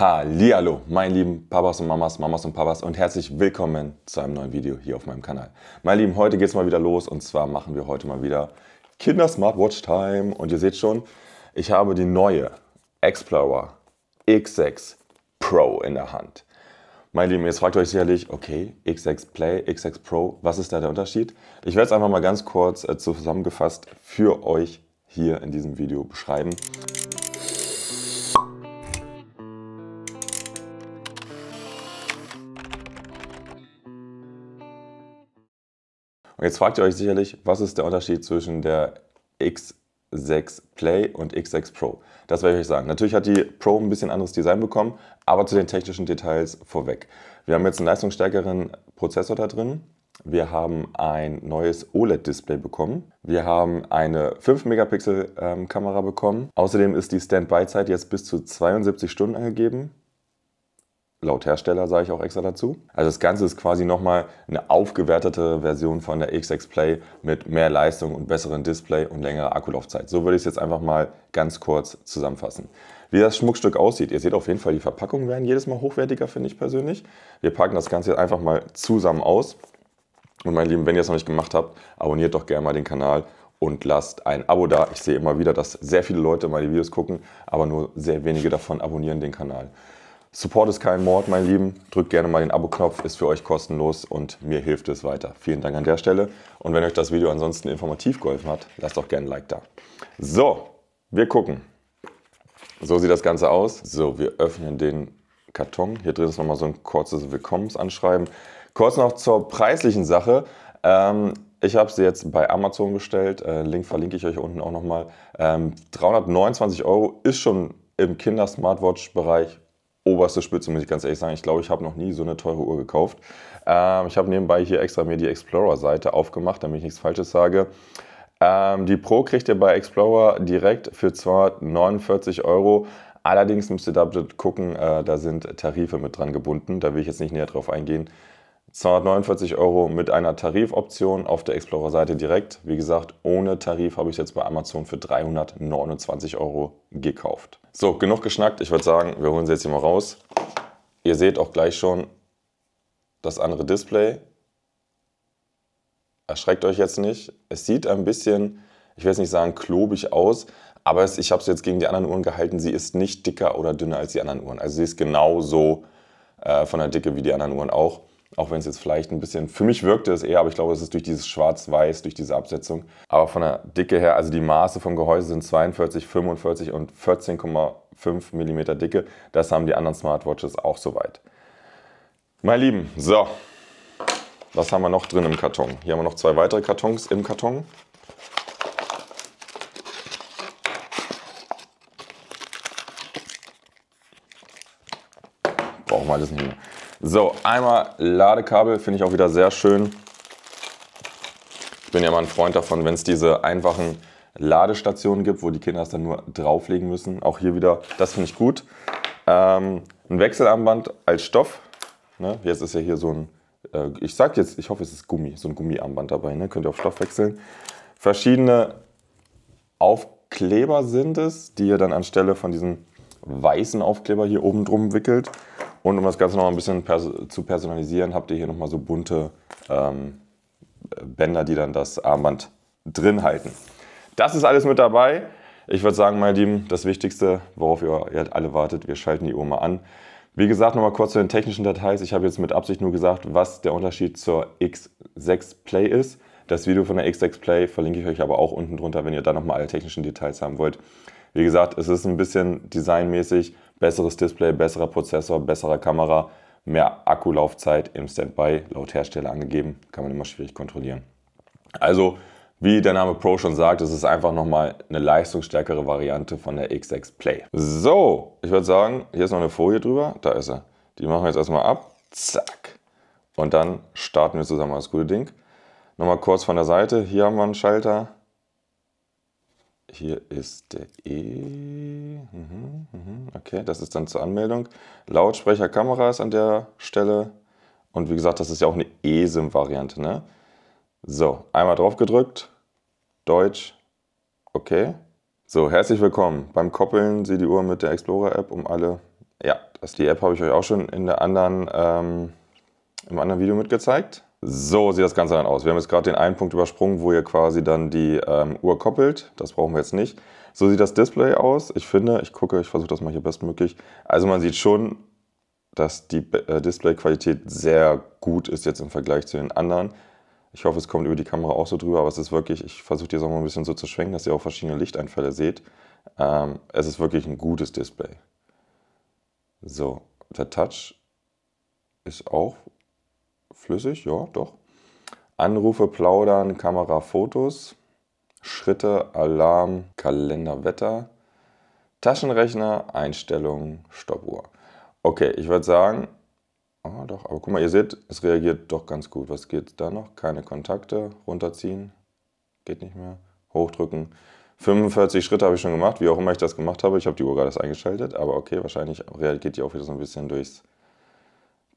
Hallihallo, meine lieben Papas und Mamas, Mamas und Papas und herzlich willkommen zu einem neuen Video hier auf meinem Kanal. Meine Lieben, heute geht es mal wieder los und zwar machen wir heute mal wieder Kinder Smartwatch Time und ihr seht schon, ich habe die neue Explorer X6 Pro in der Hand. Meine Lieben, jetzt fragt euch sicherlich, okay, X6 Play, X6 Pro, was ist da der Unterschied? Ich werde es einfach mal ganz kurz äh, zusammengefasst für euch hier in diesem Video beschreiben. Und jetzt fragt ihr euch sicherlich, was ist der Unterschied zwischen der X6 Play und X6 Pro? Das werde ich euch sagen. Natürlich hat die Pro ein bisschen anderes Design bekommen, aber zu den technischen Details vorweg. Wir haben jetzt einen leistungsstärkeren Prozessor da drin. Wir haben ein neues OLED-Display bekommen. Wir haben eine 5-Megapixel-Kamera ähm, bekommen. Außerdem ist die Standby-Zeit jetzt bis zu 72 Stunden angegeben laut Hersteller sage ich auch extra dazu. Also das Ganze ist quasi nochmal eine aufgewertete Version von der XX Play mit mehr Leistung und besseren Display und längerer Akkulaufzeit. So würde ich es jetzt einfach mal ganz kurz zusammenfassen. Wie das Schmuckstück aussieht, ihr seht auf jeden Fall, die Verpackungen werden jedes Mal hochwertiger, finde ich persönlich. Wir packen das Ganze jetzt einfach mal zusammen aus. Und meine Lieben, wenn ihr es noch nicht gemacht habt, abonniert doch gerne mal den Kanal und lasst ein Abo da. Ich sehe immer wieder, dass sehr viele Leute meine Videos gucken, aber nur sehr wenige davon abonnieren den Kanal. Support ist kein Mord, mein Lieben. Drückt gerne mal den Abo-Knopf, ist für euch kostenlos und mir hilft es weiter. Vielen Dank an der Stelle. Und wenn euch das Video ansonsten informativ geholfen hat, lasst doch gerne ein Like da. So, wir gucken. So sieht das Ganze aus. So, wir öffnen den Karton. Hier drin ist nochmal so ein kurzes Willkommensanschreiben. Kurz noch zur preislichen Sache. Ähm, ich habe sie jetzt bei Amazon bestellt. Äh, Link verlinke ich euch unten auch nochmal. Ähm, 329 Euro ist schon im Kinder-Smartwatch-Bereich oberste Spitze, muss ich ganz ehrlich sagen. Ich glaube, ich habe noch nie so eine teure Uhr gekauft. Ähm, ich habe nebenbei hier extra mir die Explorer-Seite aufgemacht, damit ich nichts Falsches sage. Ähm, die Pro kriegt ihr bei Explorer direkt für 249 Euro. Allerdings müsst ihr da bitte gucken, äh, da sind Tarife mit dran gebunden. Da will ich jetzt nicht näher drauf eingehen. 249 Euro mit einer Tarifoption auf der Explorer-Seite direkt. Wie gesagt, ohne Tarif habe ich es jetzt bei Amazon für 329 Euro gekauft. So, genug geschnackt. Ich würde sagen, wir holen sie jetzt hier mal raus. Ihr seht auch gleich schon das andere Display. Erschreckt euch jetzt nicht. Es sieht ein bisschen, ich will es nicht sagen klobig aus, aber es, ich habe es jetzt gegen die anderen Uhren gehalten. Sie ist nicht dicker oder dünner als die anderen Uhren. Also sie ist genauso äh, von der Dicke wie die anderen Uhren auch. Auch wenn es jetzt vielleicht ein bisschen, für mich wirkte es eher, aber ich glaube, es ist durch dieses Schwarz-Weiß, durch diese Absetzung. Aber von der Dicke her, also die Maße vom Gehäuse sind 42, 45 und 14,5 mm Dicke. Das haben die anderen Smartwatches auch soweit. Meine Lieben, so. Was haben wir noch drin im Karton? Hier haben wir noch zwei weitere Kartons im Karton. Brauchen wir alles nicht mehr. So, einmal Ladekabel, finde ich auch wieder sehr schön. Ich bin ja mal ein Freund davon, wenn es diese einfachen Ladestationen gibt, wo die Kinder es dann nur drauflegen müssen. Auch hier wieder, das finde ich gut. Ähm, ein Wechselarmband als Stoff. Ne? Jetzt ist ja hier so ein, äh, ich sag jetzt, ich hoffe es ist Gummi, so ein Gummiarmband dabei. Ne? Könnt ihr auf Stoff wechseln. Verschiedene Aufkleber sind es, die ihr dann anstelle von diesem weißen Aufkleber hier oben drum wickelt. Und um das Ganze noch ein bisschen pers zu personalisieren, habt ihr hier nochmal so bunte ähm, Bänder, die dann das Armband drin halten. Das ist alles mit dabei. Ich würde sagen, meine Lieben, das Wichtigste, worauf ihr alle wartet, wir schalten die Uhr mal an. Wie gesagt, nochmal kurz zu den technischen Details. Ich habe jetzt mit Absicht nur gesagt, was der Unterschied zur X6 Play ist. Das Video von der X6 Play verlinke ich euch aber auch unten drunter, wenn ihr da nochmal alle technischen Details haben wollt. Wie gesagt, es ist ein bisschen designmäßig Besseres Display, besserer Prozessor, bessere Kamera, mehr Akkulaufzeit im Standby, laut Hersteller angegeben, kann man immer schwierig kontrollieren. Also, wie der Name Pro schon sagt, es ist einfach nochmal eine leistungsstärkere Variante von der X6 Play. So, ich würde sagen, hier ist noch eine Folie drüber, da ist er. Die machen wir jetzt erstmal ab, zack. Und dann starten wir zusammen das gute Ding. Nochmal kurz von der Seite, hier haben wir einen Schalter, hier ist der E. Mhm, mhm. Okay, das ist dann zur Anmeldung. Lautsprecher, Kamera ist an der Stelle. Und wie gesagt, das ist ja auch eine ESIM-Variante. Ne? So, einmal drauf gedrückt. Deutsch. Okay. So, herzlich willkommen. Beim Koppeln Sie die Uhr mit der Explorer-App um alle. Ja, das, die App habe ich euch auch schon in der anderen, ähm, im anderen Video mitgezeigt. So sieht das Ganze dann aus. Wir haben jetzt gerade den einen Punkt übersprungen, wo ihr quasi dann die ähm, Uhr koppelt. Das brauchen wir jetzt nicht. So sieht das Display aus. Ich finde, ich gucke, ich versuche das mal hier bestmöglich. Also man sieht schon, dass die äh, Displayqualität sehr gut ist jetzt im Vergleich zu den anderen. Ich hoffe, es kommt über die Kamera auch so drüber, aber es ist wirklich, ich versuche jetzt auch mal ein bisschen so zu schwenken, dass ihr auch verschiedene Lichteinfälle seht. Ähm, es ist wirklich ein gutes Display. So, der Touch ist auch flüssig, ja, doch. Anrufe, Plaudern, Kamera, Fotos, Schritte, Alarm, Kalender, Wetter, Taschenrechner, Einstellungen, Stoppuhr. Okay, ich würde sagen, oh doch, aber guck mal, ihr seht, es reagiert doch ganz gut. Was geht da noch? Keine Kontakte, runterziehen, geht nicht mehr, hochdrücken. 45 Schritte habe ich schon gemacht, wie auch immer ich das gemacht habe. Ich habe die Uhr gerade eingeschaltet, aber okay, wahrscheinlich reagiert die auch wieder so ein bisschen durchs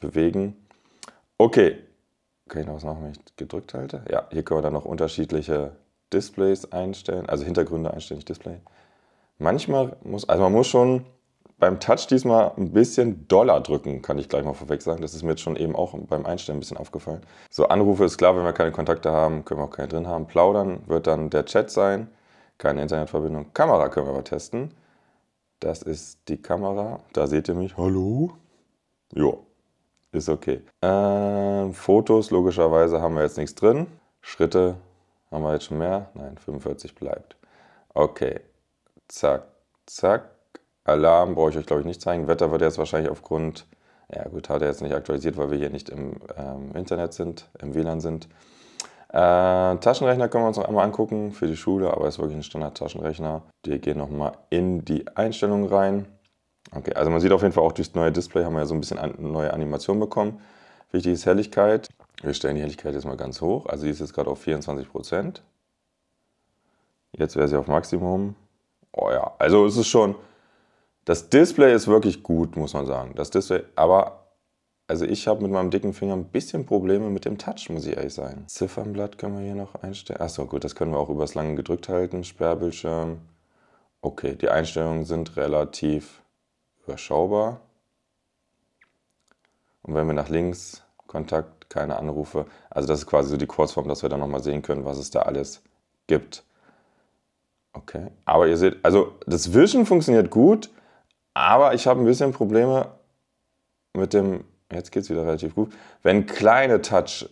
Bewegen. Okay. Kann ich noch was machen, wenn ich gedrückt halte? Ja, hier können wir dann noch unterschiedliche Displays einstellen, also Hintergründe einstellen, nicht Display. Manchmal muss, also man muss schon beim Touch diesmal ein bisschen doller drücken, kann ich gleich mal vorweg sagen. Das ist mir jetzt schon eben auch beim Einstellen ein bisschen aufgefallen. So, Anrufe ist klar, wenn wir keine Kontakte haben, können wir auch keine drin haben. Plaudern wird dann der Chat sein. Keine Internetverbindung. Kamera können wir aber testen. Das ist die Kamera. Da seht ihr mich. Hallo? Jo, ist okay. Ähm, Fotos, logischerweise haben wir jetzt nichts drin. Schritte haben wir jetzt schon mehr. Nein, 45 bleibt. Okay. Zack, zack. Alarm brauche ich euch, glaube ich, nicht zeigen. Wetter wird jetzt wahrscheinlich aufgrund, ja gut, hat er jetzt nicht aktualisiert, weil wir hier nicht im ähm, Internet sind, im WLAN sind. Äh, Taschenrechner können wir uns noch einmal angucken für die Schule, aber ist wirklich ein Standard-Taschenrechner. Wir gehen nochmal in die Einstellungen rein. Okay, also man sieht auf jeden Fall auch durchs neue Display haben wir ja so ein bisschen an, neue Animation bekommen. Wichtig ist Helligkeit. Wir stellen die Helligkeit jetzt mal ganz hoch. Also sie ist jetzt gerade auf 24%. Jetzt wäre sie auf Maximum. Oh ja, also ist es ist schon... Das Display ist wirklich gut, muss man sagen. Das Display, aber also ich habe mit meinem dicken Finger ein bisschen Probleme mit dem Touch, muss ich ehrlich sein. Ziffernblatt können wir hier noch einstellen. Achso, gut, das können wir auch übers lange gedrückt halten. Sperrbildschirm. Okay, die Einstellungen sind relativ überschaubar. Und wenn wir nach links, Kontakt, keine Anrufe. Also das ist quasi so die Kurzform, dass wir dann nochmal sehen können, was es da alles gibt. Okay, aber ihr seht, also das Vision funktioniert gut, aber ich habe ein bisschen Probleme mit dem, jetzt geht es wieder relativ gut, wenn kleine Touch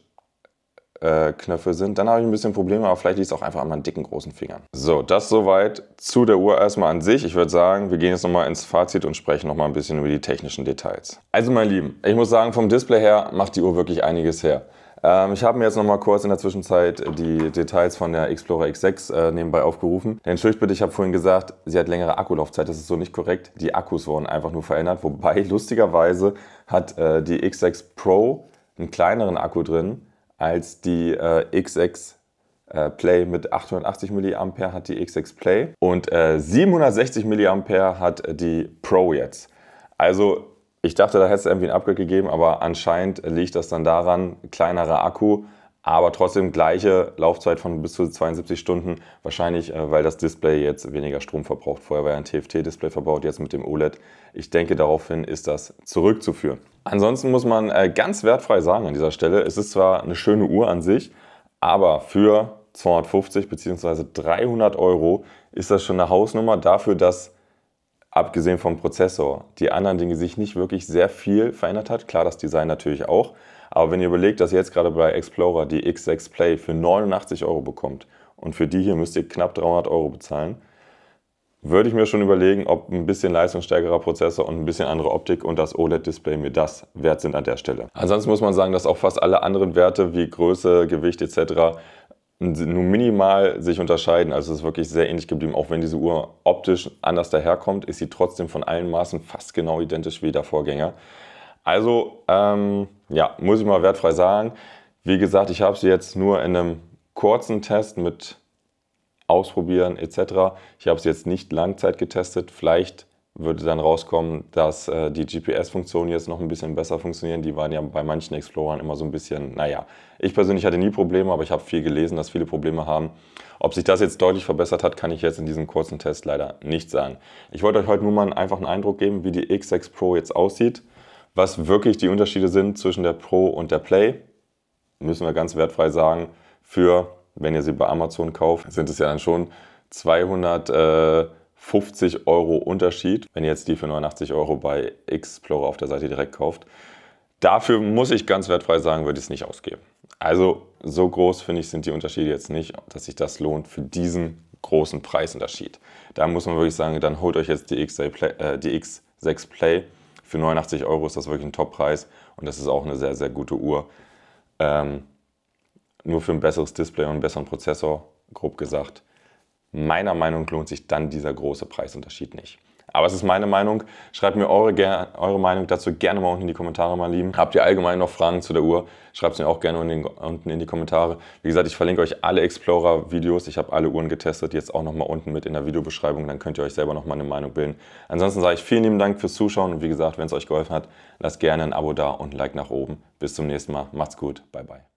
äh, Knöpfe sind, dann habe ich ein bisschen Probleme, aber vielleicht liegt es auch einfach an meinen dicken, großen Fingern. So, das soweit zu der Uhr erstmal an sich. Ich würde sagen, wir gehen jetzt nochmal ins Fazit und sprechen nochmal ein bisschen über die technischen Details. Also, meine Lieben, ich muss sagen, vom Display her macht die Uhr wirklich einiges her ähm, ich habe mir jetzt nochmal kurz in der Zwischenzeit die Details von der Explorer X6 äh, nebenbei aufgerufen. Denn entschuldigt bitte, ich habe vorhin gesagt, sie hat längere Akkulaufzeit. Das ist so nicht korrekt. Die Akkus wurden einfach nur verändert. Wobei, lustigerweise hat äh, die X6 Pro einen kleineren Akku drin als die äh, XX äh, Play mit 880 mA hat die XX Play und äh, 760 mA hat äh, die Pro jetzt. Also ich dachte, da hätte es irgendwie ein Upgrade gegeben, aber anscheinend liegt das dann daran, kleinerer Akku, aber trotzdem gleiche Laufzeit von bis zu 72 Stunden, wahrscheinlich äh, weil das Display jetzt weniger Strom verbraucht. Vorher war ja ein TFT-Display verbaut, jetzt mit dem OLED. Ich denke, daraufhin ist das zurückzuführen. Ansonsten muss man äh, ganz wertfrei sagen an dieser Stelle, es ist zwar eine schöne Uhr an sich, aber für 250 bzw. 300 Euro ist das schon eine Hausnummer dafür, dass abgesehen vom Prozessor, die anderen Dinge sich nicht wirklich sehr viel verändert hat. Klar, das Design natürlich auch. Aber wenn ihr überlegt, dass ihr jetzt gerade bei Explorer die X6 Play für 89 Euro bekommt und für die hier müsst ihr knapp 300 Euro bezahlen, würde ich mir schon überlegen, ob ein bisschen leistungsstärkerer Prozessor und ein bisschen andere Optik und das OLED-Display mir das wert sind an der Stelle. Ansonsten muss man sagen, dass auch fast alle anderen Werte wie Größe, Gewicht etc nur minimal sich unterscheiden. Also es ist wirklich sehr ähnlich geblieben. Auch wenn diese Uhr optisch anders daherkommt, ist sie trotzdem von allen Maßen fast genau identisch wie der Vorgänger. Also ähm, ja, muss ich mal wertfrei sagen. Wie gesagt, ich habe sie jetzt nur in einem kurzen Test mit Ausprobieren etc. Ich habe sie jetzt nicht Langzeit getestet. Vielleicht würde dann rauskommen, dass äh, die GPS-Funktionen jetzt noch ein bisschen besser funktionieren. Die waren ja bei manchen Explorern immer so ein bisschen, naja, ich persönlich hatte nie Probleme, aber ich habe viel gelesen, dass viele Probleme haben. Ob sich das jetzt deutlich verbessert hat, kann ich jetzt in diesem kurzen Test leider nicht sagen. Ich wollte euch heute nur mal einfach einen Eindruck geben, wie die X6 Pro jetzt aussieht, was wirklich die Unterschiede sind zwischen der Pro und der Play. Müssen wir ganz wertfrei sagen, für, wenn ihr sie bei Amazon kauft, sind es ja dann schon 200... Äh, 50 Euro Unterschied, wenn ihr jetzt die für 89 Euro bei Explorer auf der Seite direkt kauft. Dafür muss ich ganz wertfrei sagen, würde ich es nicht ausgeben. Also so groß finde ich sind die Unterschiede jetzt nicht, dass sich das lohnt für diesen großen Preisunterschied. Da muss man wirklich sagen, dann holt euch jetzt die, X6 äh, Play. Für 89 Euro ist das wirklich ein Top-Preis und das ist auch eine sehr, sehr gute Uhr. Ähm, nur für ein besseres Display und einen besseren Prozessor, grob gesagt, Meiner Meinung nach lohnt sich dann dieser große Preisunterschied nicht. Aber es ist meine Meinung. Schreibt mir eure, eure Meinung dazu gerne mal unten in die Kommentare, mein Lieben. Habt ihr allgemein noch Fragen zu der Uhr? Schreibt es mir auch gerne unten in die Kommentare. Wie gesagt, ich verlinke euch alle Explorer-Videos. Ich habe alle Uhren getestet, jetzt auch nochmal unten mit in der Videobeschreibung. Dann könnt ihr euch selber nochmal eine Meinung bilden. Ansonsten sage ich vielen lieben Dank fürs Zuschauen. Und wie gesagt, wenn es euch geholfen hat, lasst gerne ein Abo da und ein Like nach oben. Bis zum nächsten Mal. Macht's gut. Bye, bye.